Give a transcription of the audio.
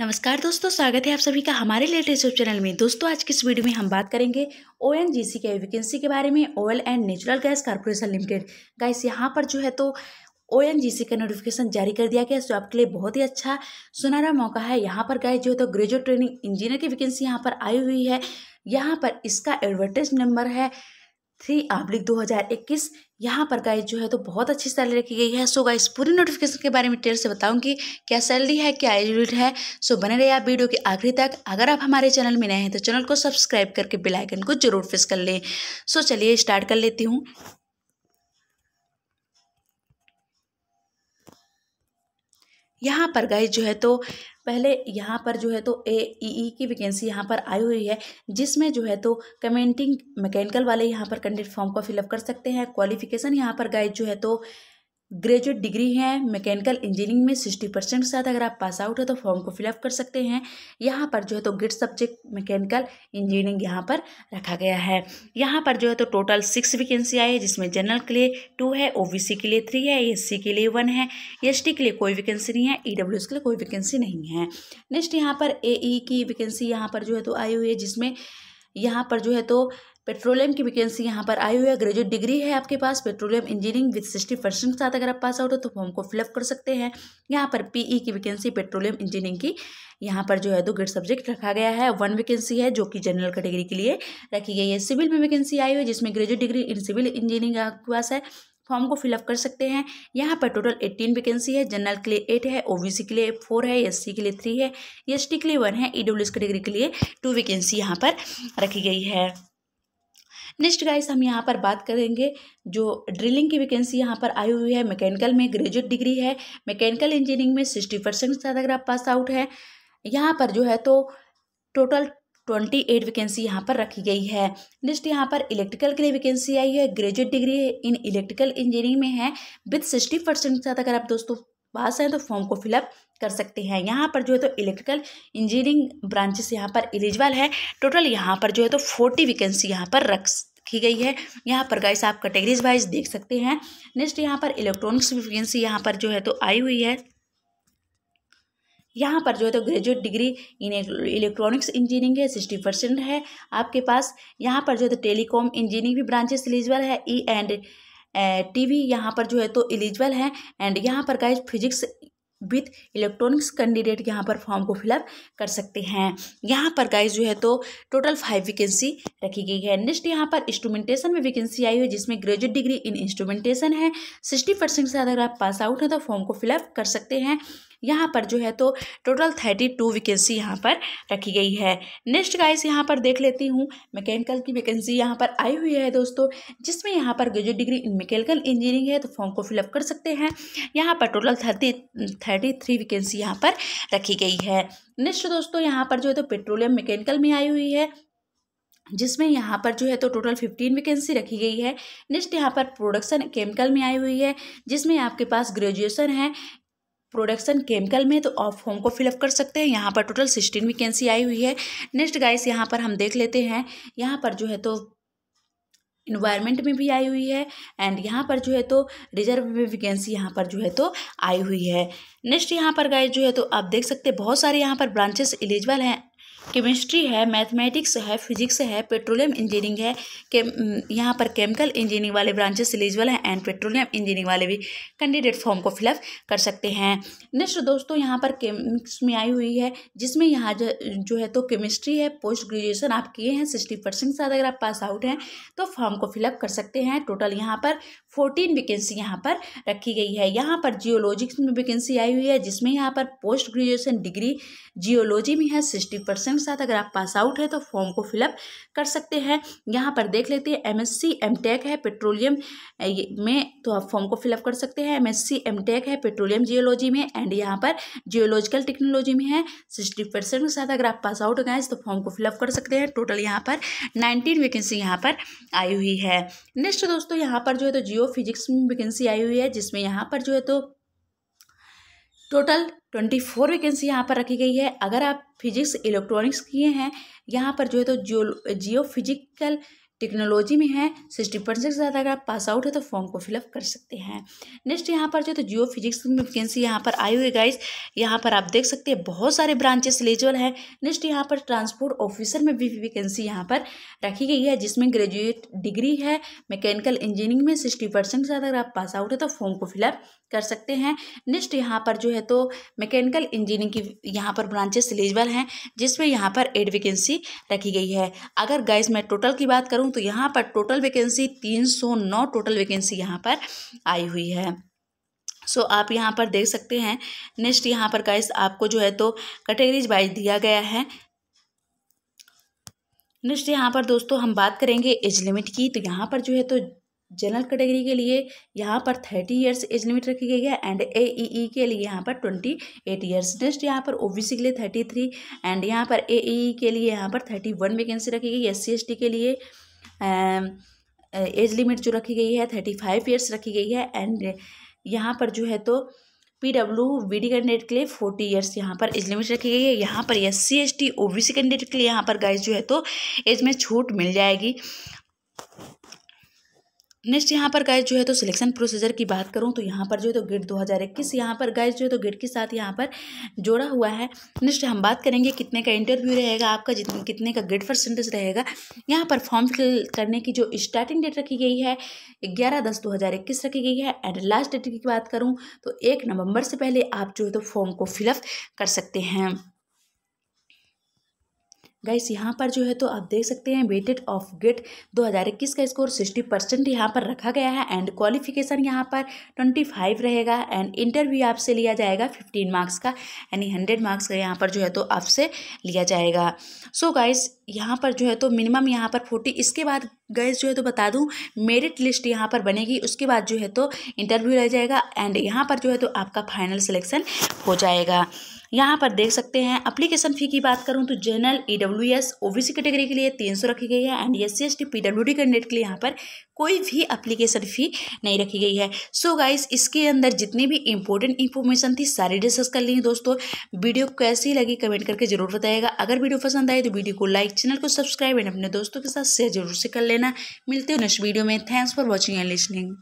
नमस्कार दोस्तों स्वागत है आप सभी का हमारे लेटेस्ट यूट्यूब चैनल में दोस्तों आज की इस वीडियो में हम बात करेंगे ओ एन जी सी के वैकेंसी के बारे में Oil and Natural Gas Corporation Limited guys यहाँ पर जो है तो ओ एन जी सी का नोटिफिकेशन जारी कर दिया गया जो आपके लिए बहुत ही अच्छा सुनहरा मौका है यहाँ पर गाइस जो है तो ग्रेजुएट ट्रेनिंग इंजीनियर की वैकेंसी यहाँ पर आई हुई है यहाँ पर इसका एडवर्टाइज नंबर है थ्री आब्लिक दो हज़ार इक्कीस यहाँ पर गाइज जो है तो बहुत अच्छी सैलरी रखी गई है सो गाइज पूरी नोटिफिकेशन के बारे में डिटेल से बताऊंगी क्या सैलरी है क्या एजुट है सो बने रहे आप वीडियो के आखिरी तक अगर आप हमारे चैनल में नए हैं तो चैनल को सब्सक्राइब करके आइकन को जरूर प्रेस कर लें सो चलिए स्टार्ट कर लेती हूँ यहाँ पर गए जो है तो पहले यहाँ पर जो है तो ए ई ई की वैकेंसी यहाँ पर आई हुई है जिसमें जो है तो कमेंटिंग मैकेनिकल वाले यहाँ पर कैंडिडेट फॉर्म को फिलअप कर सकते हैं क्वालिफिकेशन यहाँ पर गाइड जो है तो ग्रेजुएट डिग्री है मैकेनिकल इंजीनियरिंग में सिक्सटी परसेंट के साथ अगर आप पास आउट हो तो फॉर्म को फिलअप कर सकते हैं यहाँ पर जो है तो गिट सब्जेक्ट मैकेनिकल इंजीनियरिंग यहाँ पर रखा गया है यहाँ पर जो है तो टोटल सिक्स वैकेंसी आई है जिसमें जनरल के लिए टू है ओबीसी के लिए थ्री है एस के लिए वन है एस e के लिए कोई वैकेंसी नहीं है ई e के लिए कोई वैकेंसी नहीं है नेक्स्ट यहाँ पर ए e की वैकेंसी यहाँ पर जो है तो आई हुई है जिसमें यहाँ पर जो है तो पेट्रोलियम की वैकेंसी यहाँ पर आई हुई है ग्रेजुएट डिग्री है आपके पास petroleum engineering with sixty percent के साथ अगर आप पास आउट हो तो फॉर्म को फिलअप कर सकते हैं यहाँ पर पीई e की वैकेंसी पेट्रोलियम इंजीनियरिंग की यहाँ पर जो है दो ग्रेड सब्जेक्ट रखा गया है वन वैकेंसी है जो कि जनरल कैटेगरी के लिए रखी गई है सिविल में वैकेंसी आई हुई है जिसमें graduate degree in civil engineering आपके पास है फॉर्म को फिलअप कर सकते हैं यहाँ पर टोटल एट्टीन वैकेंसी है जनरल के लिए एट है ओबीसी के लिए फोर है एससी के लिए थ्री है एसटी e के लिए वन है ईडब्ल्यूएस e कैटेगरी के लिए टू वैकेंसी यहाँ पर रखी गई है नेक्स्ट गाइस हम यहाँ पर बात करेंगे जो ड्रिलिंग की वैकेंसी यहाँ पर आई हुई है मैकेनिकल में ग्रेजुएट डिग्री है मैकेनिकल इंजीनियरिंग में सिक्सटी परसेंट अगर आप पास आउट हैं यहाँ पर जो है तो टोटल ट्वेंटी एट वैकेंसी यहाँ पर रखी गई है नेक्स्ट यहाँ पर इलेक्ट्रिकल के लिए वैकेंसी आई है graduate degree in electrical engineering में है विद सिक्सटी परसेंट साथ अगर आप दोस्तों पास हैं तो फॉर्म को फिलअप कर सकते हैं यहाँ पर जो है तो इलेक्ट्रिकल इंजीनियरिंग ब्रांचेस यहाँ पर एलिजिबल है टोटल यहाँ पर जो है तो फोर्टी वैकेंसी यहाँ पर रख की गई है यहाँ पर गाइस आप कैटेगरीज वाइज देख सकते हैं नेक्स्ट यहाँ पर इलेक्ट्रॉनिक्स वैकेंसी यहाँ पर जो है तो आई हुई है यहाँ पर जो है तो graduate degree in electronics engineering है सिक्सटी परसेंट है आपके पास यहाँ पर जो है तो टेलीकॉम इंजीनियरिंग भी ब्रांचेस एलिजिबल है ई एंड टीवी वी यहाँ पर जो है तो एलिजिबल है एंड यहाँ पर guys physics with electronics candidate यहाँ पर फॉर्म को फिलअप कर सकते हैं यहाँ पर गाइज जो है तो टोटल फाइव वैकेंसी रखी गई है नेक्स्ट यहाँ पर इंस्ट्रूमेंटेशन में वैकेंसी आई हुई है जिसमें ग्रेजुएट डिग्री इन इंस्ट्रूमेंटेशन है सिक्सटी परसेंट से अगर आप पास आउट हैं तो फॉर्म को फिलअप कर सकते हैं यहाँ पर जो है तो टोटल थर्टी टू वैकेंसी यहाँ पर रखी गई है नेक्स्ट गाइस यहाँ पर देख लेती हूँ मैकेनिकल की वैकेंसी यहाँ पर आई हुई है दोस्तों जिसमें यहाँ पर graduate degree in mechanical engineering है तो फॉर्म को फिलअप कर सकते हैं यहाँ पर total thirty thirty three vacancy यहाँ पर रखी गई है नेक्स्ट दोस्तों यहाँ पर जो है तो पेट्रोलियम मैकेनिकल में आई हुई है जिसमें यहाँ पर जो है तो टोटल फिफ्टीन वैकेंसी रखी गई है नेक्स्ट यहाँ पर प्रोडक्शन केमिकल में आई हुई है जिसमें आपके पास ग्रेजुएशन है प्रोडक्शन केमिकल में तो ऑफ होम को फिलअप कर सकते हैं यहाँ पर टोटल सिक्सटीन वैकेंसी आई हुई है नेक्स्ट गाइस यहाँ पर हम देख लेते हैं यहाँ पर जो है तो इन्वायरमेंट में भी आई हुई है एंड यहाँ पर जो है तो रिजर्व में वैकेंसी यहाँ पर जो है तो आई हुई है नेक्स्ट यहाँ पर गाइस जो है तो आप देख सकते हैं बहुत सारे यहाँ पर ब्रांचेस एलिजिबल हैं केमिस्ट्री है मैथमेटिक्स है फिजिक्स है पेट्रोलियम इंजीनियरिंग है के यहाँ पर केमिकल इंजीनियरिंग वाले ब्रांचेस एलिजिबल हैं एंड पेट्रोलियम इंजीनियरिंग वाले भी कैंडिडेट फॉर्म को फिलअप कर सकते हैं नेक्स्ट दोस्तों यहाँ पर केमिक्स में आई हुई है जिसमें यहाँ जो है तो केमिस्ट्री है पोस्ट ग्रेजुएसन आप किए हैं सिक्सटी परसेंट साथ अगर आप पास आउट हैं तो फॉर्म को फिलअप कर सकते हैं टोटल यहाँ पर फोर्टीन वैकेंसी यहाँ पर रखी गई है यहाँ पर जियोलॉजिक्स में वैकेंसी आई हुई है जिसमें यहाँ पर पोस्ट ग्रेजुएसन डिग्री जियोलॉजी में है सिक्सटी परसेंट क्वेश्चन के साथ अगर आप पास आउट है तो फॉर्म को फिलअप कर सकते हैं यहाँ पर देख लेते हैं एम एस e है पेट्रोलियम में तो आप फॉर्म को फिलअप कर सकते हैं एम एस e है पेट्रोलियम जियोलॉजी में एंड यहाँ पर जियोलॉजिकल टेक्नोलॉजी में है सिक्सटी परसेंट के साथ अगर आप पास आउट हो गए तो फॉर्म को फिलअप कर सकते हैं टोटल यहाँ पर नाइनटीन वैकेंसी यहाँ पर आई हुई है नेक्स्ट दोस्तों यहाँ पर जो है तो जियो फिजिक्स में वैकेंसी आई हुई है जिसमें यहाँ पर जो है तो टोटल ट्वेंटी फोर वैकेंसी यहाँ पर रखी गई है अगर आप फिजिक्स इलेक्ट्रॉनिक्स किए हैं यहाँ पर जो है तो जियो जियो फिजिकल टेक्नोलॉजी में है सिक्सटी परसेंट से ज़्यादा अगर आप पास आउट है तो फॉर्म को फिलअप कर सकते हैं नेक्स्ट यहाँ पर जो तो जियो फिजिक्स में वैकेंसी यहाँ पर आई हुई गाइस यहाँ पर आप देख सकते हैं बहुत सारे ब्रांचेस एलिजिबल हैं नेक्स्ट यहाँ पर ट्रांसपोर्ट ऑफिसर में भी वैकेंसी यहाँ पर रखी गई है जिसमें ग्रेजुएट डिग्री है मैकेनिकल इंजीनियरिंग में सिक्सटी परसेंट से ज़्यादा अगर आप पास आउट है तो फॉर्म को फिलअप कर सकते हैं नेक्स्ट यहाँ पर जो है तो मैकेनिकल तो इंजीनियरिंग तो की यहाँ पर ब्रांचेस एलिजिबल हैं जिसमें यहाँ पर एड वैकेंसी रखी गई है अगर गाइज मैं टोटल की बात करूँ तो यहाँ पर टोटल वैकेंसी 309 टोटल वैकेंसी यहाँ पर आई हुई है सो so, आप यहाँ पर देख सकते हैं नेक्स्ट यहाँ पर गाइस आपको जो है तो कैटेगरीज वाइज दिया गया है नेक्स्ट यहाँ पर दोस्तों हम बात करेंगे एज लिमिट की तो यहाँ पर जो है तो जनरल कैटेगरी के लिए यहाँ पर थर्टी इयर्स एज लिमिट रखी गई है एंड ए ई ई के लिए यहाँ पर ट्वेंटी एट ईयर्स नेक्स्ट यहाँ पर ओ के लिए थर्टी थ्री एंड यहाँ पर ए ई के लिए यहाँ पर थर्टी वन वैकेंसी रखी गई एस सी एस टी के लिए एज लिमिट जो रखी गई है थर्टी फाइव ईयर्स रखी गई है एंड यहाँ पर जो है तो P W B D candidate के लिए फोर्टी ईयर्स यहाँ पर एज लिमिट रखी गई है यहाँ पर S C S T O B C candidate के लिए यहाँ पर गाइस जो है तो एज में छूट मिल जाएगी नेक्स्ट यहाँ पर गाइज जो है तो सिलेक्शन प्रोसीजर की बात करूँ तो यहाँ पर जो है तो गेट 2021 यहाँ पर गाइज जो है तो गेट के साथ यहाँ पर जोड़ा हुआ है नेक्स्ट हम बात करेंगे कितने का इंटरव्यू रहेगा आपका जितने कितने का गेट परसेंटेज रहेगा यहाँ पर फॉर्म फिल करने की जो स्टार्टिंग डेट रखी गई है ग्यारह दस दो हज़ार इक्कीस रखी गई है एंड लास्ट डेट की बात करूँ तो एक नवंबर से पहले आप जो है तो फॉर्म को फिलअप कर सकते हैं गाइस यहाँ पर जो है तो आप देख सकते हैं वेटेड ऑफ गेट 2021 का स्कोर 60 परसेंट यहाँ पर रखा गया है एंड क्वालिफिकेशन यहाँ पर 25 रहेगा एंड इंटरव्यू आपसे लिया जाएगा 15 मार्क्स का यानी 100 मार्क्स का यहाँ पर जो है तो आपसे लिया जाएगा सो so गाइस यहाँ पर जो है तो मिनिमम यहाँ पर फोर्टी इसके बाद गाइस जो है तो बता दूँ मेरिट लिस्ट यहाँ पर बनेगी उसके बाद जो है तो इंटरव्यू रह जाएगा एंड यहाँ पर जो है तो आपका फाइनल सिलेक्शन हो जाएगा यहाँ पर देख सकते हैं अप्लीकेशन फ़ी की बात करूँ तो general E W S O B C category के लिए तीन सौ रखी गई है and S C S T P W D candidate के लिए यहाँ पर कोई भी अप्लीकेशन फ़ी नहीं रखी गई है सो so गाइस इसके अंदर जितनी भी इंपॉर्टेंट इन्फॉर्मेशन थी सारी डिस्कस कर ली दोस्तों वीडियो कैसी लगी कमेंट करके जरूर बताएगा अगर वीडियो पसंद आए तो वीडियो को लाइक चैनल को सब्सक्राइब एंड अपने दोस्तों के साथ शेयर जरूर से कर लेना मिलते हो नेक्स्ट वीडियो में thanks for watching and listening